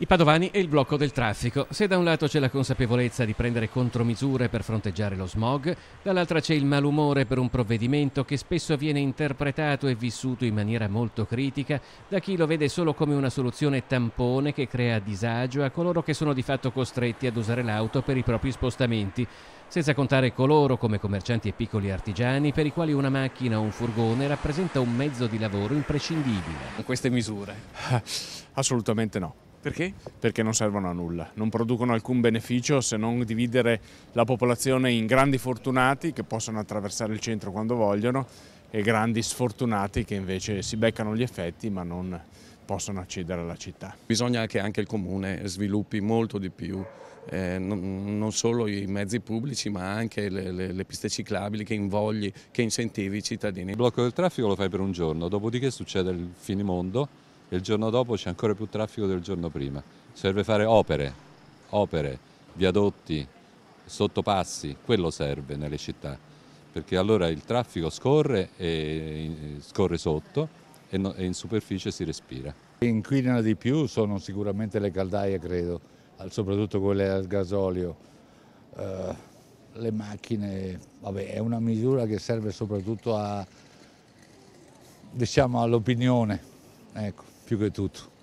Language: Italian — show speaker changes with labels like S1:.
S1: I padovani e il blocco del traffico. Se da un lato c'è la consapevolezza di prendere contromisure per fronteggiare lo smog, dall'altra c'è il malumore per un provvedimento che spesso viene interpretato e vissuto in maniera molto critica da chi lo vede solo come una soluzione tampone che crea disagio a coloro che sono di fatto costretti ad usare l'auto per i propri spostamenti, senza contare coloro come commercianti e piccoli artigiani per i quali una macchina o un furgone rappresenta un mezzo di lavoro imprescindibile. Con Queste misure? Ah,
S2: assolutamente no. Perché? Perché non servono a nulla, non producono alcun beneficio se non dividere la popolazione in grandi fortunati che possono attraversare il centro quando vogliono e grandi sfortunati che invece si beccano gli effetti ma non possono accedere alla città.
S3: Bisogna che anche il comune sviluppi molto di più eh, non, non, solo i mezzi pubblici ma anche le, le, le, piste ciclabili che invogli, che incentivi i
S4: cittadini. Il blocco del traffico lo fai per un giorno, dopodiché succede il finimondo e il giorno dopo c'è ancora più traffico del giorno prima. Serve fare opere, opere, viadotti, sottopassi, quello serve nelle città, perché allora il traffico scorre, e, eh, scorre sotto e, no, e in superficie si respira. Inquinano
S5: di più sono sicuramente le caldaie, credo, soprattutto quelle al gasolio. Uh, le macchine, vabbè, è una misura che serve soprattutto a, diciamo, all'opinione. Ecco più che tutto.